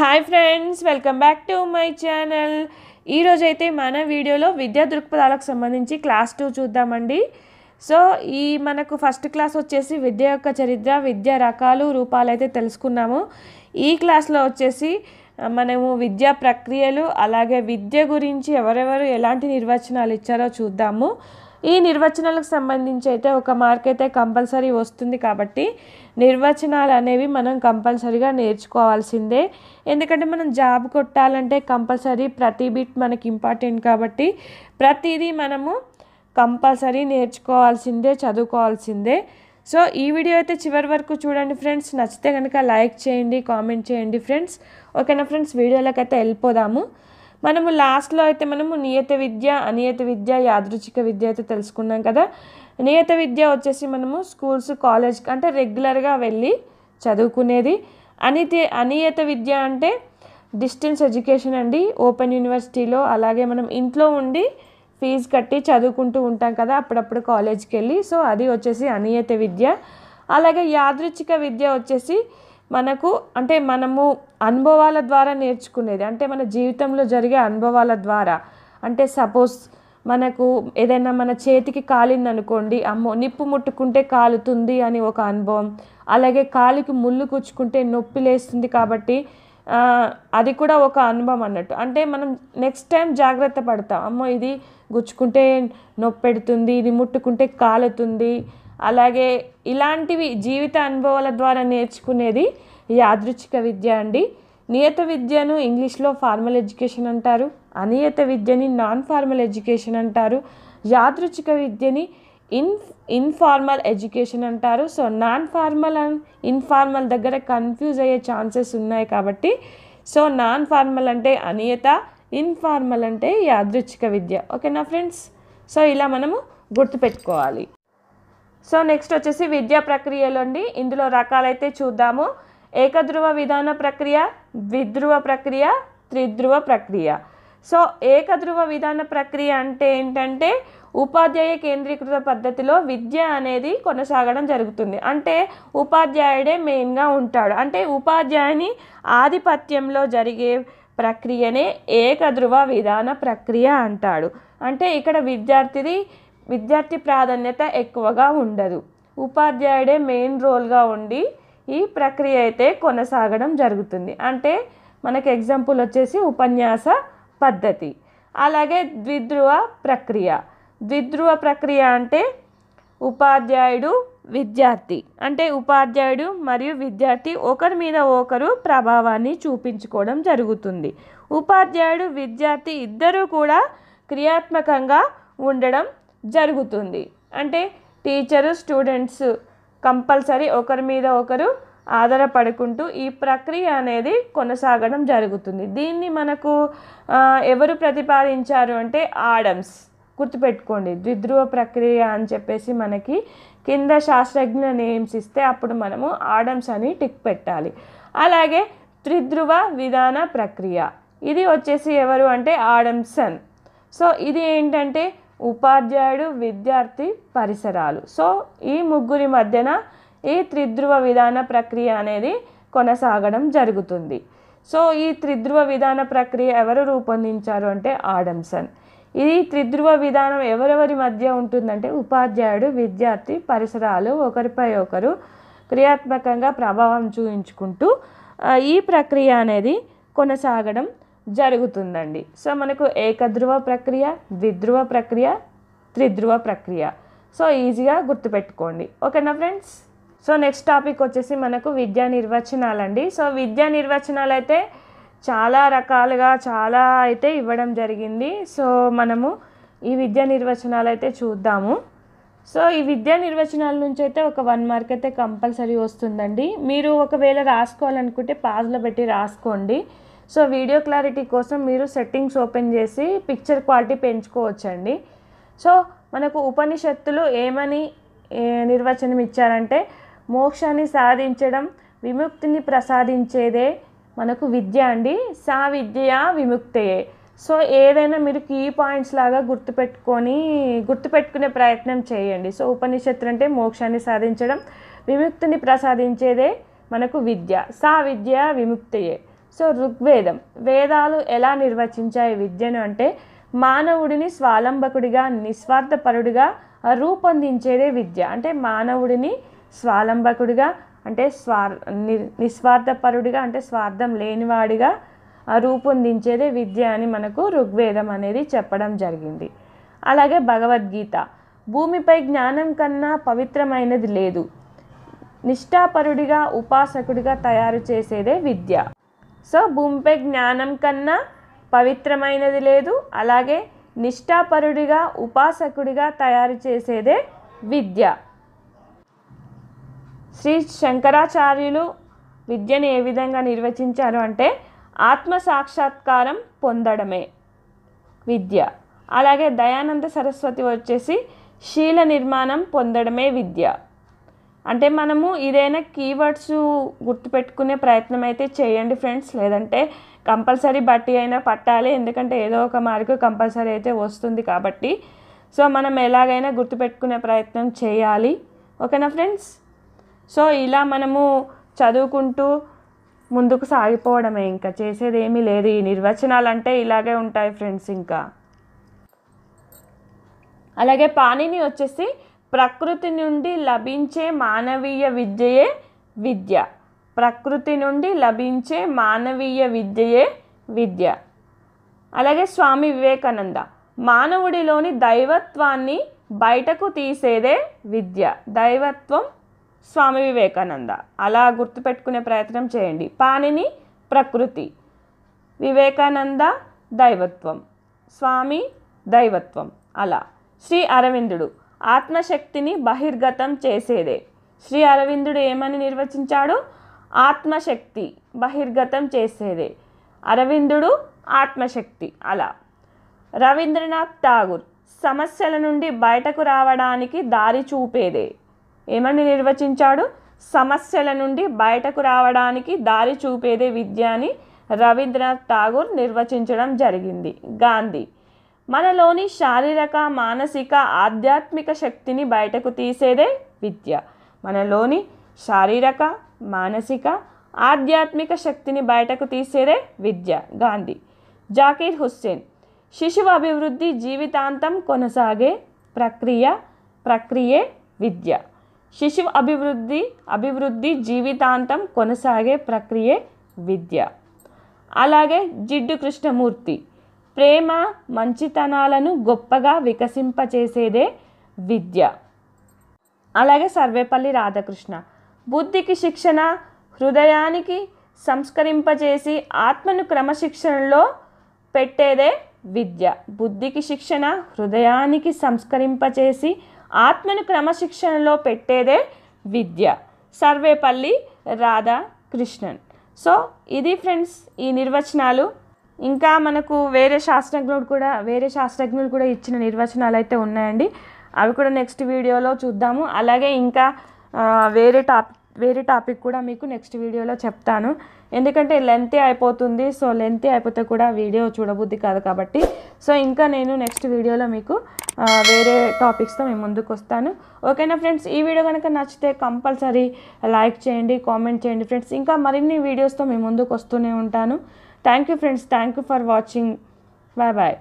Hi friends welcome back to my channel ఈరోజైతే మన వీడియోలో విద్యా దృక్పథాలకు సంబంధించి క్లాస్ టూ చూద్దామండి సో ఈ మనకు ఫస్ట్ క్లాస్ వచ్చేసి విద్య యొక్క చరిత్ర విద్య రకాలు రూపాలు అయితే తెలుసుకున్నాము ఈ క్లాస్లో వచ్చేసి మనము విద్యా ప్రక్రియలు అలాగే విద్య గురించి ఎవరెవరు ఎలాంటి నిర్వచనాలు ఇచ్చారో చూద్దాము ఈ నిర్వచనాలకు సంబంధించి అయితే ఒక మార్క్ అయితే కంపల్సరీ వస్తుంది కాబట్టి నిర్వచనాలు అనేవి మనం కంపల్సరీగా నేర్చుకోవాల్సిందే ఎందుకంటే మనం జాబ్ కొట్టాలంటే కంపల్సరీ ప్రతి బిట్ మనకి ఇంపార్టెంట్ కాబట్టి ప్రతిదీ మనము కంపల్సరీ నేర్చుకోవాల్సిందే చదువుకోవాల్సిందే సో ఈ వీడియో అయితే చివరి వరకు చూడండి ఫ్రెండ్స్ నచ్చితే కనుక లైక్ చేయండి కామెంట్ చేయండి ఫ్రెండ్స్ ఓకేనా ఫ్రెండ్స్ వీడియోలోకి అయితే వెళ్ళిపోదాము మనము లాస్ట్లో అయితే మనము నియత విద్య అనియత విద్య యాదృచ్ఛిక విద్య అయితే తెలుసుకున్నాం కదా నియత విద్య వచ్చేసి మనము స్కూల్స్ కాలేజ్ అంటే రెగ్యులర్గా వెళ్ళి చదువుకునేది అనితి అనియత విద్య అంటే డిస్టెన్స్ ఎడ్యుకేషన్ అండి ఓపెన్ యూనివర్సిటీలో అలాగే మనం ఇంట్లో ఉండి ఫీజు కట్టి చదువుకుంటూ ఉంటాం కదా అప్పుడప్పుడు కాలేజ్కి వెళ్ళి సో అది వచ్చేసి అనియత విద్య అలాగే యాదృచ్ఛిక విద్య వచ్చేసి మనకు అంటే మనము అనుభవాల ద్వారా నేర్చుకునేది అంటే మన జీవితంలో జరిగే అనుభవాల ద్వారా అంటే సపోజ్ మనకు ఏదైనా మన చేతికి కాలిందనుకోండి అమ్మో నిప్పు ముట్టుకుంటే కాలుతుంది అని ఒక అనుభవం అలాగే కాలికి ముళ్ళు కూర్చుకుంటే నొప్పి లేస్తుంది కాబట్టి అది కూడా ఒక అనుభవం అన్నట్టు అంటే మనం నెక్స్ట్ టైం జాగ్రత్త పడతాం అమ్మో ఇది గుచ్చుకుంటే నొప్పి పెడుతుంది ఇది ముట్టుకుంటే కాలుతుంది అలాగే ఇలాంటివి జీవిత అనుభవాల ద్వారా నేర్చుకునేది యాదృచ్ఛిక విద్య అండి నియత విద్యను ఇంగ్లీష్లో ఫార్మల్ ఎడ్యుకేషన్ అంటారు అనియత విద్యని నాన్ ఫార్మల్ ఎడ్యుకేషన్ అంటారు యాదృచ్ఛిక విద్యని ఇన్ ఇన్ఫార్మల్ ఎడ్యుకేషన్ అంటారు so non formal and informal దగ్గర కన్ఫ్యూజ్ అయ్యే ఛాన్సెస్ ఉన్నాయి కాబట్టి సో నాన్ ఫార్మల్ అంటే అనియత ఇన్ఫార్మల్ అంటే యాదృచ్ఛిక విద్య ఓకేనా ఫ్రెండ్స్ సో ఇలా మనము గుర్తుపెట్టుకోవాలి సో నెక్స్ట్ వచ్చేసి విద్యా ప్రక్రియలు అండి ఇందులో రకాలైతే చూద్దాము ఏకధ్రువ విధాన ప్రక్రియ ద్విధ్రువ ప్రక్రియ త్రిధ్రువ ప్రక్రియ సో ఏకధ్రువ విధాన ప్రక్రియ అంటే ఏంటంటే ఉపాధ్యాయ కేంద్రీకృత పద్ధతిలో విద్య అనేది కొనసాగడం జరుగుతుంది అంటే ఉపాధ్యాయుడే మెయిన్గా ఉంటాడు అంటే ఉపాధ్యాయుని ఆధిపత్యంలో జరిగే ప్రక్రియనే ఏకధ్రువ విధాన ప్రక్రియ అంటాడు అంటే ఇక్కడ విద్యార్థిది విద్యార్థి ప్రాధాన్యత ఎక్కువగా ఉండదు ఉపాధ్యాయుడే మెయిన్ రోల్గా ఉండి ఈ ప్రక్రియ అయితే కొనసాగడం జరుగుతుంది అంటే మనకి ఎగ్జాంపుల్ వచ్చేసి ఉపన్యాస పద్ధతి అలాగే ద్విధ్రువ ప్రక్రియ ద్విధ్రువ ప్రక్రియ అంటే ఉపాధ్యాయుడు విద్యార్థి అంటే ఉపాధ్యాయుడు మరియు విద్యార్థి ఒకరి మీద ఒకరు ప్రభావాన్ని చూపించుకోవడం జరుగుతుంది ఉపాధ్యాయుడు విద్యార్థి ఇద్దరూ కూడా క్రియాత్మకంగా ఉండడం జరుగుతుంది అంటే టీచరు స్టూడెంట్స్ కంపల్సరీ ఒకరి మీద ఒకరు ఆధారపడుకుంటూ ఈ ప్రక్రియ అనేది కొనసాగడం జరుగుతుంది దీన్ని మనకు ఎవరు ప్రతిపాదించారు అంటే ఆడమ్స్ గుర్తుపెట్టుకోండి ద్విధ్రువ ప్రక్రియ అని చెప్పేసి మనకి కింద శాస్త్రజ్ఞ నేమ్స్ ఇస్తే అప్పుడు మనము ఆడమ్స్ అని టిక్ పెట్టాలి అలాగే త్రిధ్రువ విధాన ప్రక్రియ ఇది వచ్చేసి ఎవరు అంటే ఆడమ్సన్ సో ఇది ఏంటంటే ఉపాధ్యాయుడు విద్యార్థి పరిసరాలు సో ఈ ముగ్గురి మధ్యన ఈ త్రిధ్రువ విధాన ప్రక్రియ అనేది కొనసాగడం జరుగుతుంది సో ఈ త్రిధ్రువ విధాన ప్రక్రియ ఎవరు రూపొందించారు అంటే ఆడమ్సన్ ఇది త్రిధ్రువ విధానం ఎవరెవరి మధ్య ఉంటుందంటే ఉపాధ్యాయుడు విద్యార్థి పరిసరాలు ఒకరిపై ఒకరు క్రియాత్మకంగా ప్రభావం చూపించుకుంటూ ఈ ప్రక్రియ అనేది కొనసాగడం జరుగుతుందండి సో మనకు ఏకధ్రువ ప్రక్రియ ద్విధ్రువ ప్రక్రియ త్రిధ్రువ ప్రక్రియ సో ఈజీగా గుర్తుపెట్టుకోండి ఓకేనా ఫ్రెండ్స్ సో నెక్స్ట్ టాపిక్ వచ్చేసి మనకు విద్యా నిర్వచనాలు అండి సో విద్యా నిర్వచనాలు అయితే చాలా రకాలుగా చాలా అయితే ఇవ్వడం జరిగింది సో మనము ఈ విద్యా నిర్వచనాలు అయితే చూద్దాము సో ఈ విద్యా నిర్వచనాల నుంచి అయితే ఒక వన్ మార్క్ అయితే కంపల్సరీ వస్తుందండి మీరు ఒకవేళ రాసుకోవాలనుకుంటే పాజ్లో పెట్టి రాసుకోండి సో వీడియో క్లారిటీ కోసం మీరు సెట్టింగ్స్ ఓపెన్ చేసి పిక్చర్ క్వాలిటీ పెంచుకోవచ్చండి సో మనకు ఉపనిషత్తులు ఏమని నిర్వచనం ఇచ్చారంటే మోక్షాన్ని సాధించడం విముక్తిని ప్రసాదించేదే మనకు విద్య అండి సా విద్య విముక్తయే సో ఏదైనా మీరు కీ పాయింట్స్ లాగా గుర్తుపెట్టుకొని గుర్తుపెట్టుకునే ప్రయత్నం చేయండి సో ఉపనిషత్తులు అంటే మోక్షాన్ని సాధించడం విముక్తిని ప్రసాదించేదే మనకు విద్య సా విద్య విముక్తయే సో ఋగ్వేదం వేదాలు ఎలా నిర్వచించాయి విద్యను అంటే మానవుడిని స్వాలంబకుడిగా నిస్వార్థపరుడిగా రూపొందించేదే విద్య అంటే మానవుడిని స్వాలంబకుడిగా అంటే స్వార్ నిస్వార్థపరుడిగా అంటే స్వార్థం లేనివాడిగా రూపొందించేదే విద్య అని మనకు ఋగ్వేదం అనేది చెప్పడం జరిగింది అలాగే భగవద్గీత భూమిపై జ్ఞానం కన్నా పవిత్రమైనది లేదు నిష్ఠాపరుడిగా ఉపాసకుడిగా తయారు చేసేదే విద్య సో భూమిపై జ్ఞానం కన్నా పవిత్రమైనది లేదు అలాగే నిష్ఠాపరుడిగా ఉపాసకుడిగా తయారు చేసేదే విద్య శ్రీ శంకరాచార్యులు విద్యను ఏ విధంగా నిర్వచించారు అంటే ఆత్మ సాక్షాత్కారం పొందడమే విద్య అలాగే దయానంద సరస్వతి వచ్చేసి శీల నిర్మాణం పొందడమే విద్య అంటే మనము ఏదైనా కీవర్డ్స్ గుర్తుపెట్టుకునే ప్రయత్నం అయితే చేయండి ఫ్రెండ్స్ లేదంటే కంపల్సరీ బట్టి అయినా పట్టాలి ఎందుకంటే ఏదో ఒక మార్కు కంపల్సరీ అయితే వస్తుంది కాబట్టి సో మనం ఎలాగైనా గుర్తుపెట్టుకునే ప్రయత్నం చేయాలి ఓకేనా ఫ్రెండ్స్ సో ఇలా మనము చదువుకుంటూ ముందుకు సాగిపోవడమే ఇంకా చేసేది ఏమీ లేదు ఈ నిర్వచనాలు అంటే ఇలాగే ఉంటాయి ఫ్రెండ్స్ ఇంకా అలాగే పానీని వచ్చేసి ప్రకృతి నుండి లభించే మానవీయ విద్యయే విద్య ప్రకృతి నుండి లభించే మానవీయ విద్యయే విద్య అలాగే స్వామి వివేకానంద మానవుడిలోని దైవత్వాన్ని బయటకు తీసేదే విద్య దైవత్వం స్వామి వివేకానంద అలా గుర్తుపెట్టుకునే ప్రయత్నం చేయండి పాణిని ప్రకృతి వివేకానంద దైవత్వం స్వామి దైవత్వం అలా శ్రీ అరవిందుడు ఆత్మశక్తిని బహిర్గతం చేసేదే శ్రీ అరవిందుడు ఏమని నిర్వచించాడు ఆత్మశక్తి బహిర్గతం చేసేదే అరవిందుడు ఆత్మశక్తి అలా రవీంద్రనాథ్ ఠాగూర్ సమస్యల నుండి బయటకు రావడానికి దారి చూపేదే ఏమని నిర్వచించాడు సమస్యల నుండి బయటకు రావడానికి దారి చూపేదే విద్య అని రవీంద్రనాథ్ ఠాగూర్ నిర్వచించడం జరిగింది గాంధీ మనలోని శారీరక మానసిక ఆధ్యాత్మిక శక్తిని బయటకు తీసేదే విద్య మనలోని శారీరక మానసిక ఆధ్యాత్మిక శక్తిని బయటకు తీసేదే విద్య గాంధీ జాకీర్ హుస్సేన్ శిశువు అభివృద్ధి జీవితాంతం కొనసాగే ప్రక్రియ ప్రక్రియే విద్య శిశువు అభివృద్ధి అభివృద్ధి జీవితాంతం కొనసాగే ప్రక్రియే విద్య అలాగే జిడ్డు కృష్ణమూర్తి ప్రేమ మంచితనాలను గొప్పగా వికసింపచేసేదే విద్య అలాగే సర్వేపల్లి రాధాకృష్ణ బుద్ధికి శిక్షణ హృదయానికి సంస్కరింపజేసి ఆత్మను క్రమశిక్షణలో పెట్టేదే విద్య బుద్ధికి శిక్షణ హృదయానికి సంస్కరింపచేసి ఆత్మను క్రమశిక్షణలో పెట్టేదే విద్య సర్వేపల్లి రాధాకృష్ణన్ సో ఇది ఫ్రెండ్స్ ఈ నిర్వచనాలు ఇంకా మనకు వేరే శాస్త్రజ్ఞుడు కూడా వేరే శాస్త్రజ్ఞులు కూడా ఇచ్చిన నిర్వచనాలు అయితే ఉన్నాయండి అవి కూడా నెక్స్ట్ వీడియోలో చూద్దాము అలాగే ఇంకా వేరే టాపిక్ వేరే టాపిక్ కూడా మీకు నెక్స్ట్ వీడియోలో చెప్తాను ఎందుకంటే లెంతే అయిపోతుంది సో లెంతే అయిపోతే కూడా వీడియో చూడబుద్ధి కాదు కాబట్టి సో ఇంకా నేను నెక్స్ట్ వీడియోలో మీకు వేరే టాపిక్స్తో మేము ముందుకు వస్తాను ఓకేనా ఫ్రెండ్స్ ఈ వీడియో కనుక నచ్చితే కంపల్సరీ లైక్ చేయండి కామెంట్ చేయండి ఫ్రెండ్స్ ఇంకా మరిన్ని వీడియోస్తో మేము ముందుకు వస్తూనే ఉంటాను Thank you friends. Thank you for watching. Bye bye.